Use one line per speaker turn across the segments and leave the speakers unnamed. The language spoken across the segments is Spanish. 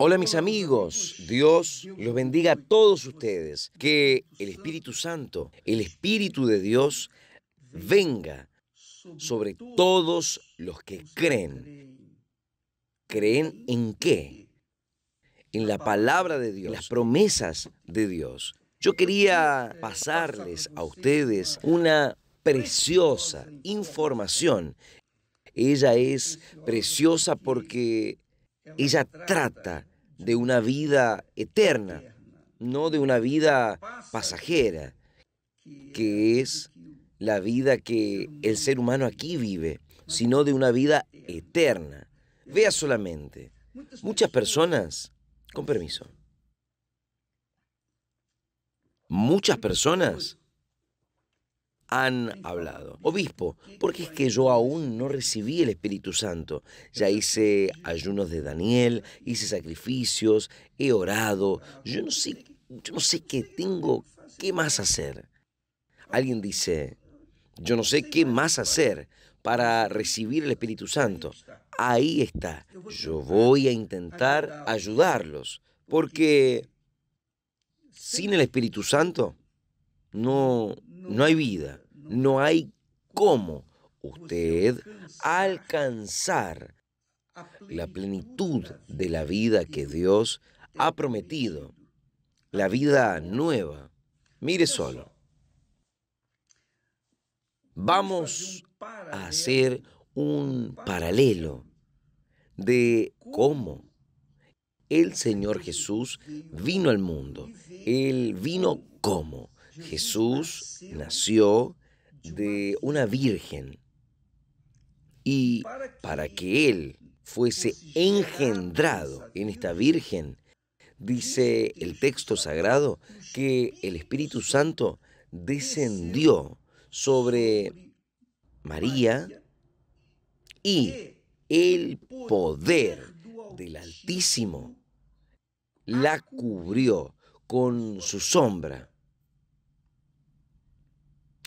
Hola mis amigos, Dios los bendiga a todos ustedes. Que el Espíritu Santo, el Espíritu de Dios, venga sobre todos los que creen. ¿Creen en qué? En la palabra de Dios, las promesas de Dios. Yo quería pasarles a ustedes una preciosa información. Ella es preciosa porque ella trata de una vida eterna, no de una vida pasajera, que es la vida que el ser humano aquí vive, sino de una vida eterna. Vea solamente, muchas personas, con permiso, muchas personas han hablado. Obispo, porque es que yo aún no recibí el Espíritu Santo. Ya hice ayunos de Daniel, hice sacrificios, he orado. Yo no sé, yo no sé qué tengo, qué más hacer. Alguien dice, yo no sé qué más hacer para recibir el Espíritu Santo. Ahí está. Yo voy a intentar ayudarlos, porque sin el Espíritu Santo no, no hay vida, no hay cómo usted pues alcanzar la plenitud de la vida que Dios ha prometido, la vida nueva. Mire solo, vamos a hacer un paralelo de cómo el Señor Jesús vino al mundo. Él vino como Jesús nació de una virgen y para que él fuese engendrado en esta virgen, dice el texto sagrado que el Espíritu Santo descendió sobre María y el poder del Altísimo la cubrió con su sombra.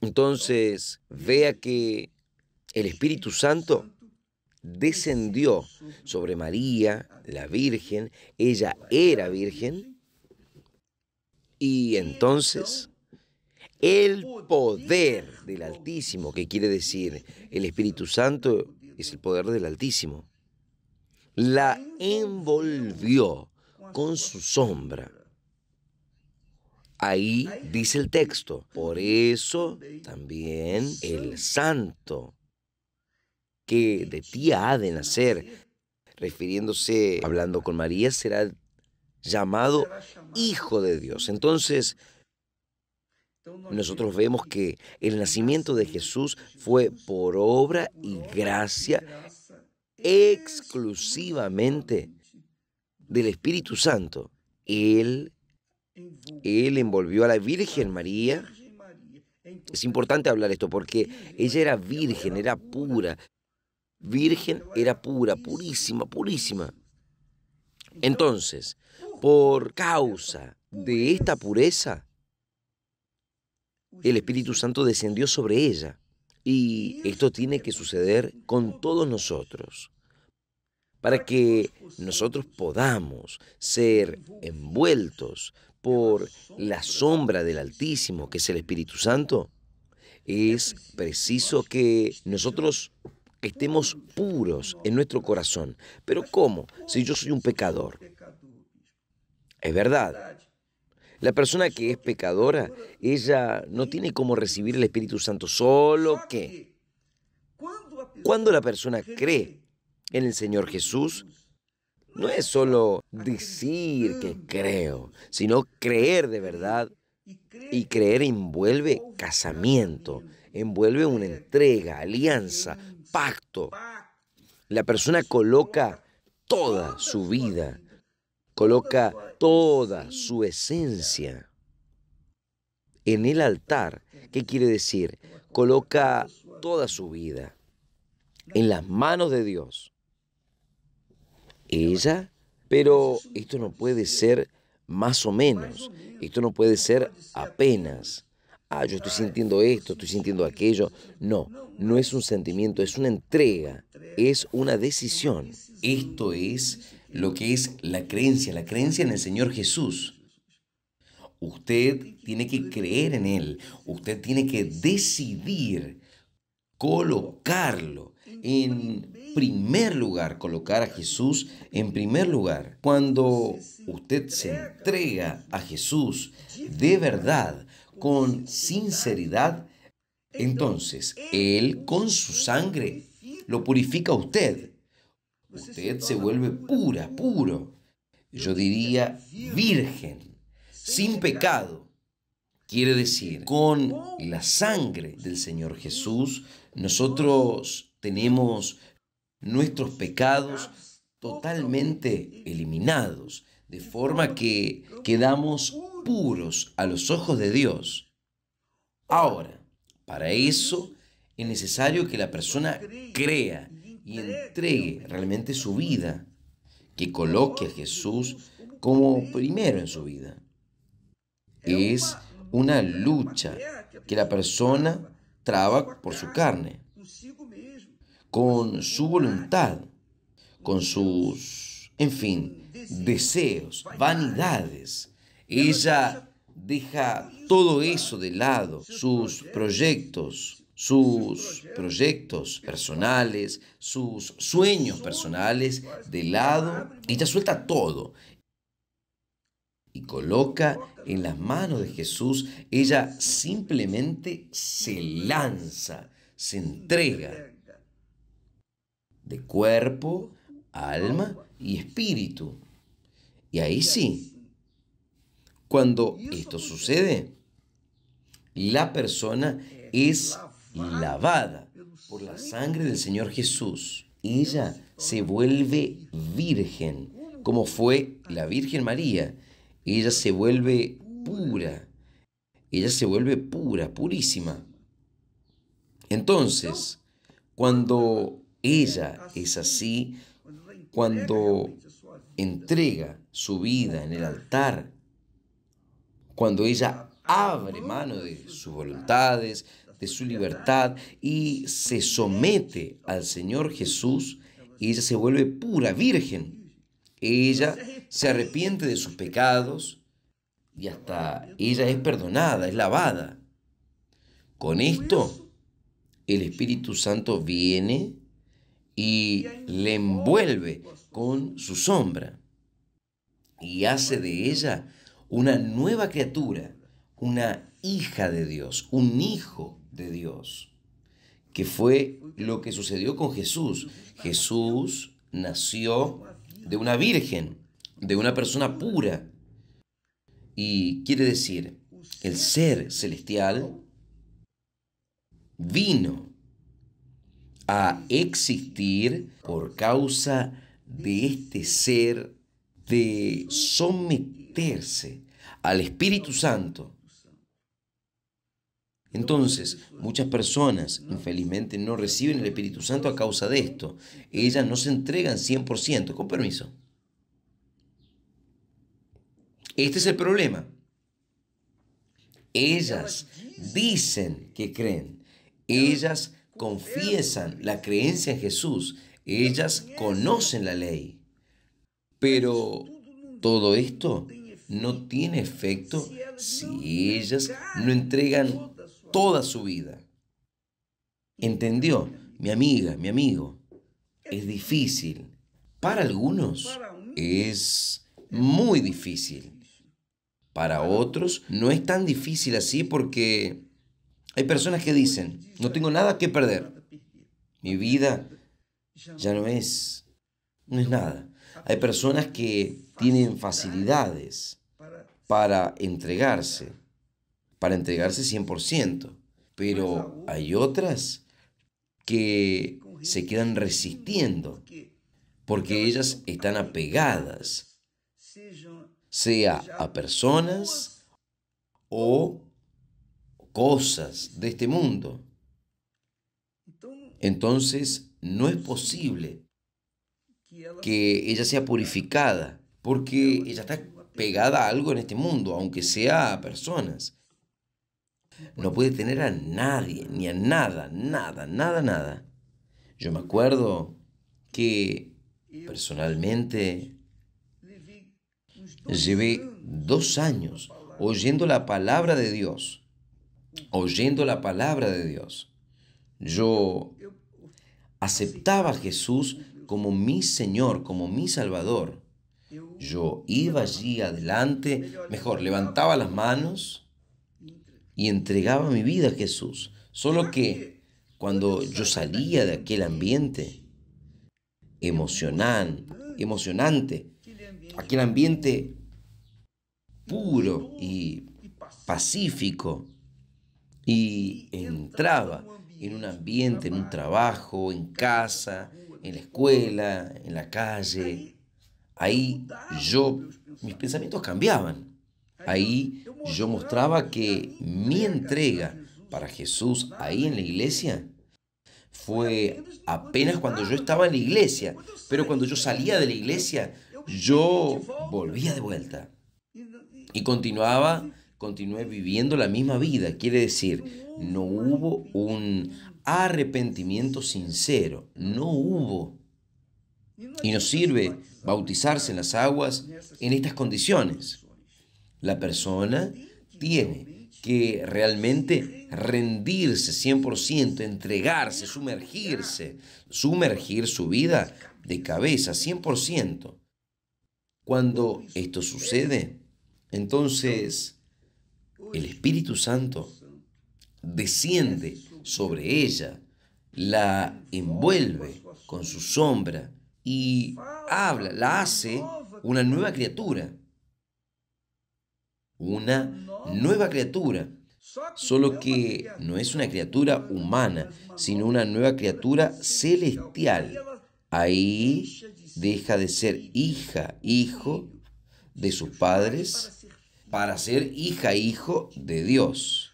Entonces, vea que el Espíritu Santo descendió sobre María, la Virgen, ella era Virgen, y entonces el poder del Altísimo, que quiere decir el Espíritu Santo es el poder del Altísimo, la envolvió con su sombra. Ahí dice el texto. Por eso también el santo que de ti ha de nacer, refiriéndose, hablando con María, será llamado Hijo de Dios. Entonces, nosotros vemos que el nacimiento de Jesús fue por obra y gracia exclusivamente del Espíritu Santo. Él él envolvió a la Virgen María. Es importante hablar esto porque ella era virgen, era pura. Virgen era pura, purísima, purísima. Entonces, por causa de esta pureza, el Espíritu Santo descendió sobre ella. Y esto tiene que suceder con todos nosotros, para que nosotros podamos ser envueltos por la sombra del Altísimo, que es el Espíritu Santo, es preciso que nosotros estemos puros en nuestro corazón. Pero ¿cómo? Si yo soy un pecador. Es verdad. La persona que es pecadora, ella no tiene cómo recibir el Espíritu Santo, solo que cuando la persona cree en el Señor Jesús, no es solo decir que creo, sino creer de verdad. Y creer envuelve casamiento, envuelve una entrega, alianza, pacto. La persona coloca toda su vida, coloca toda su esencia en el altar. ¿Qué quiere decir? Coloca toda su vida en las manos de Dios ella, pero esto no puede ser más o menos, esto no puede ser apenas. Ah, yo estoy sintiendo esto, estoy sintiendo aquello. No, no es un sentimiento, es una entrega, es una decisión. Esto es lo que es la creencia, la creencia en el Señor Jesús. Usted tiene que creer en Él, usted tiene que decidir colocarlo en primer lugar, colocar a Jesús en primer lugar. Cuando usted se entrega a Jesús de verdad, con sinceridad, entonces Él con su sangre lo purifica a usted. Usted se vuelve pura, puro. Yo diría virgen, sin pecado. Quiere decir, con la sangre del Señor Jesús, nosotros tenemos nuestros pecados totalmente eliminados, de forma que quedamos puros a los ojos de Dios. Ahora, para eso es necesario que la persona crea y entregue realmente su vida, que coloque a Jesús como primero en su vida. Es una lucha que la persona traba por su carne con su voluntad, con sus, en fin, deseos, vanidades. Ella deja todo eso de lado, sus proyectos, sus proyectos personales, sus sueños personales de lado. Ella suelta todo y coloca en las manos de Jesús. Ella simplemente se lanza, se entrega de cuerpo, alma y espíritu. Y ahí sí, cuando esto sucede, la persona eh, es lavada por la sangre del Señor Jesús. Ella se vuelve virgen, como fue la Virgen María. Ella se vuelve pura. Ella se vuelve pura, purísima. Entonces, cuando ella es así cuando entrega su vida en el altar, cuando ella abre mano de sus voluntades, de su libertad y se somete al Señor Jesús, ella se vuelve pura, virgen. Ella se arrepiente de sus pecados y hasta ella es perdonada, es lavada. Con esto, el Espíritu Santo viene y le envuelve con su sombra y hace de ella una nueva criatura, una hija de Dios, un hijo de Dios, que fue lo que sucedió con Jesús. Jesús nació de una virgen, de una persona pura. Y quiere decir, el ser celestial vino a existir por causa de este ser de someterse al Espíritu Santo. Entonces, muchas personas infelizmente no reciben el Espíritu Santo a causa de esto. Ellas no se entregan 100%, con permiso. Este es el problema. Ellas dicen que creen. Ellas confiesan la creencia en Jesús, ellas conocen la ley. Pero todo esto no tiene efecto si ellas no entregan toda su vida. ¿Entendió? Mi amiga, mi amigo, es difícil. Para algunos es muy difícil. Para otros no es tan difícil así porque hay personas que dicen, no tengo nada que perder. Mi vida ya no es, no es nada. Hay personas que tienen facilidades para entregarse, para entregarse 100%, pero hay otras que se quedan resistiendo porque ellas están apegadas, sea a personas o cosas de este mundo. Entonces, no es posible que ella sea purificada, porque ella está pegada a algo en este mundo, aunque sea a personas. No puede tener a nadie, ni a nada, nada, nada, nada. Yo me acuerdo que personalmente llevé dos años oyendo la palabra de Dios oyendo la palabra de Dios. Yo aceptaba a Jesús como mi Señor, como mi Salvador. Yo iba allí adelante, mejor, levantaba las manos y entregaba mi vida a Jesús. Solo que cuando yo salía de aquel ambiente emocionante, emocionante, aquel ambiente puro y pacífico, y entraba en un ambiente, en un trabajo, en casa, en la escuela, en la calle. Ahí yo, mis pensamientos cambiaban. Ahí yo mostraba que mi entrega para Jesús ahí en la iglesia fue apenas cuando yo estaba en la iglesia, pero cuando yo salía de la iglesia, yo volvía de vuelta y continuaba continué viviendo la misma vida. Quiere decir, no hubo un arrepentimiento sincero, no hubo. Y nos sirve bautizarse en las aguas en estas condiciones. La persona tiene que realmente rendirse 100%, entregarse, sumergirse, sumergir su vida de cabeza 100%. Cuando esto sucede, entonces el Espíritu Santo desciende sobre ella, la envuelve con su sombra y habla, la hace una nueva criatura. Una nueva criatura. Solo que no es una criatura humana, sino una nueva criatura celestial. Ahí deja de ser hija, hijo de sus padres para ser hija, e hijo de Dios.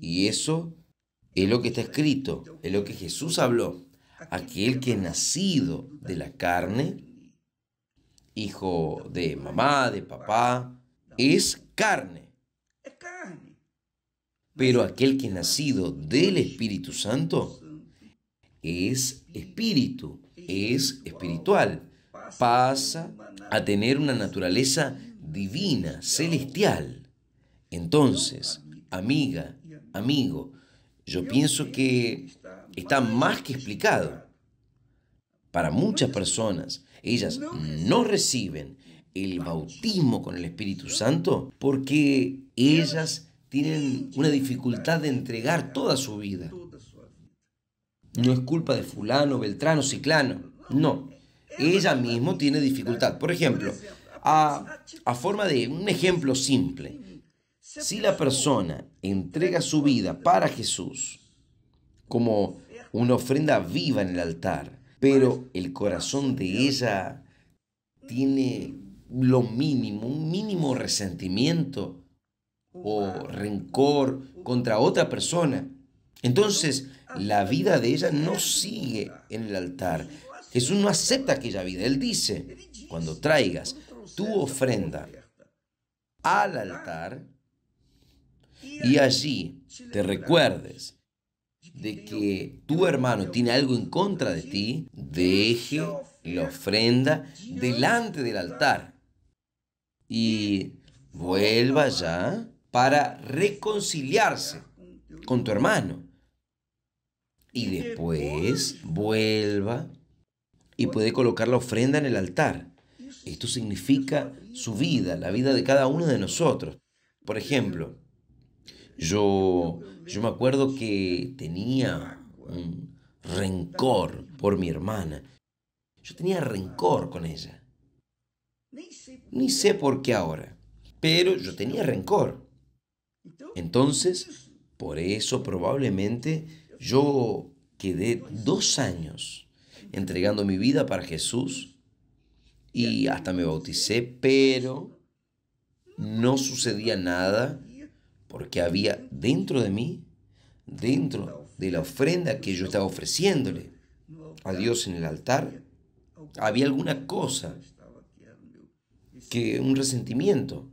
Y eso es lo que está escrito, es lo que Jesús habló. Aquel que nacido de la carne, hijo de mamá, de papá, es carne. Pero aquel que nacido del Espíritu Santo es espíritu, es espiritual. Pasa a tener una naturaleza divina, celestial. Entonces, amiga, amigo, yo pienso que está más que explicado. Para muchas personas, ellas no reciben el bautismo con el Espíritu Santo porque ellas tienen una dificultad de entregar toda su vida. No es culpa de fulano, beltrano, ciclano. No, ella misma tiene dificultad. Por ejemplo, a, forma de un ejemplo simple. Si la persona entrega su vida para Jesús como una ofrenda viva en el altar, pero el corazón de ella tiene lo mínimo, un mínimo resentimiento o rencor contra otra persona, entonces la vida de ella no sigue en el altar. Jesús no acepta aquella vida. Él dice, cuando traigas tu ofrenda al altar y allí te recuerdes de que tu hermano tiene algo en contra de ti, deje la ofrenda delante del altar y vuelva ya para reconciliarse con tu hermano. Y después vuelva y puede colocar la ofrenda en el altar. Esto significa su vida, la vida de cada uno de nosotros. Por ejemplo, yo, yo me acuerdo que tenía un rencor por mi hermana. Yo tenía rencor con ella. Ni sé por qué ahora, pero yo tenía rencor. Entonces, por eso probablemente yo quedé dos años entregando mi vida para Jesús y hasta me bauticé, pero no sucedía nada porque había dentro de mí, dentro de la ofrenda que yo estaba ofreciéndole a Dios en el altar, había alguna cosa que un resentimiento.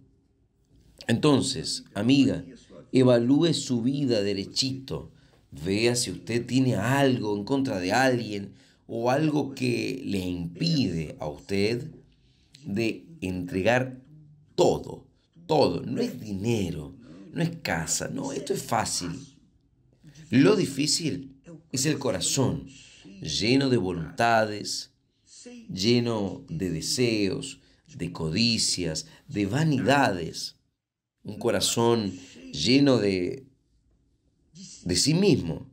Entonces, amiga, evalúe su vida derechito. Vea si usted tiene algo en contra de alguien o algo que le impide a usted de entregar todo, todo. No es dinero, no es casa, no, esto es fácil. Lo difícil es el corazón, lleno de voluntades, lleno de deseos, de codicias, de vanidades. Un corazón lleno de, de sí mismo.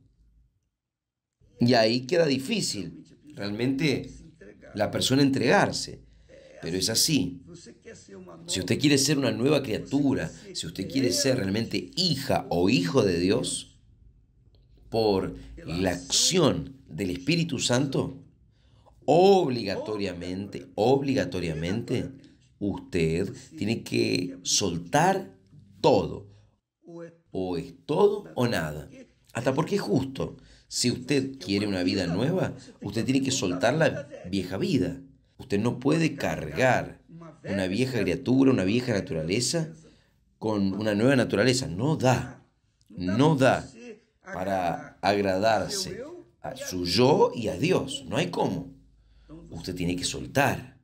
Y ahí queda difícil realmente la persona entregarse. Pero es así. Si usted quiere ser una nueva criatura, si usted quiere ser realmente hija o hijo de Dios, por la acción del Espíritu Santo, obligatoriamente, obligatoriamente, usted tiene que soltar todo. O es todo o nada. Hasta porque es justo. Si usted quiere una vida nueva, usted tiene que soltar la vieja vida. Usted no puede cargar una vieja criatura, una vieja naturaleza con una nueva naturaleza. No da. No da para agradarse a su yo y a Dios. No hay cómo. Usted tiene que soltar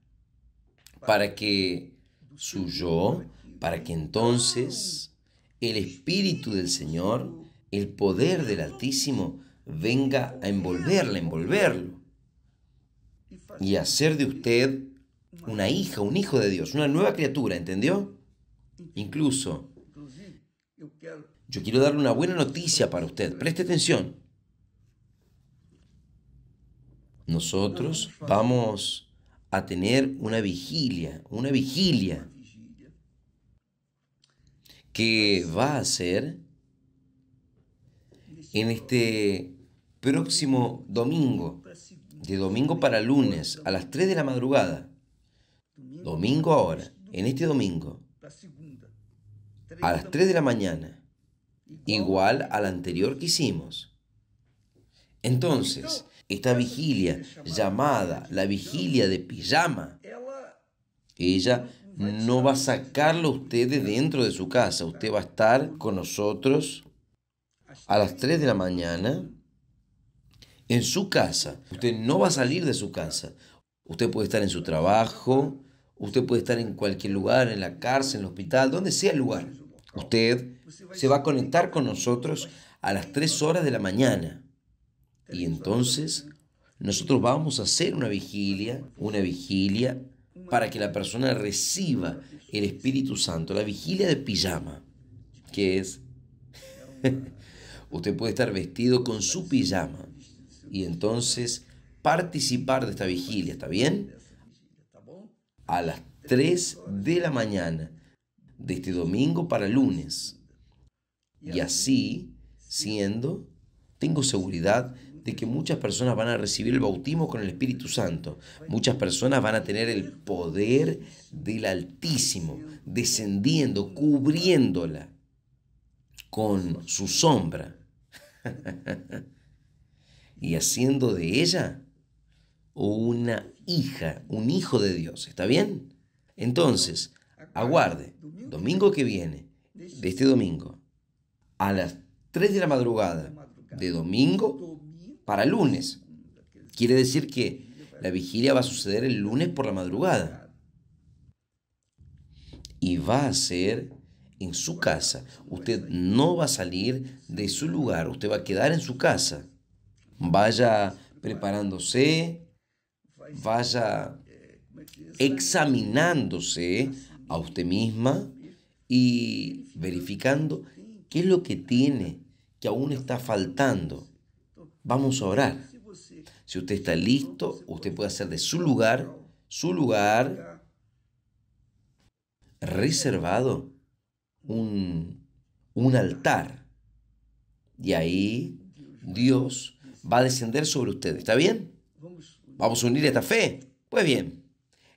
para que su yo, para que entonces el Espíritu del Señor, el poder del Altísimo, venga a envolverla, envolverlo y hacer de usted una hija, un hijo de Dios, una nueva criatura, ¿entendió? Incluso, yo quiero darle una buena noticia para usted, preste atención. Nosotros vamos a tener una vigilia, una vigilia que va a ser en este próximo domingo, de domingo para lunes, a las 3 de la madrugada. Domingo ahora, en este domingo, a las 3 de la mañana, igual al anterior que hicimos. Entonces, esta vigilia llamada la vigilia de pijama, ella no va a sacarlo a ustedes dentro de su casa. Usted va a estar con nosotros a las 3 de la mañana en su casa. Usted no va a salir de su casa. Usted puede estar en su trabajo, usted puede estar en cualquier lugar, en la cárcel, en el hospital, donde sea el lugar. Usted se va a conectar con nosotros a las 3 horas de la mañana. Y entonces nosotros vamos a hacer una vigilia, una vigilia para que la persona reciba el Espíritu Santo, la vigilia de pijama, que es, usted puede estar vestido con su pijama, y entonces participar de esta vigilia, ¿está bien? A las 3 de la mañana de este domingo para el lunes. Y así siendo, tengo seguridad de que muchas personas van a recibir el bautismo con el Espíritu Santo. Muchas personas van a tener el poder del Altísimo descendiendo, cubriéndola con su sombra. y haciendo de ella una hija, un hijo de Dios. ¿Está bien? Entonces, aguarde, domingo que viene, de este domingo, a las 3 de la madrugada, de domingo para lunes. Quiere decir que la vigilia va a suceder el lunes por la madrugada. Y va a ser en su casa. Usted no va a salir de su lugar, usted va a quedar en su casa vaya preparándose, vaya examinándose a usted misma y verificando qué es lo que tiene, que aún está faltando. Vamos a orar. Si usted está listo, usted puede hacer de su lugar, su lugar reservado, un, un altar. Y ahí Dios va a descender sobre ustedes. ¿Está bien? Vamos a unir esta fe. Pues bien,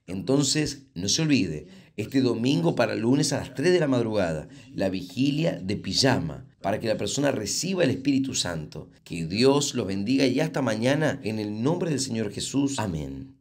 entonces no se olvide, este domingo para lunes a las 3 de la madrugada, la vigilia de pijama, para que la persona reciba el Espíritu Santo. Que Dios los bendiga y hasta mañana en el nombre del Señor Jesús. Amén.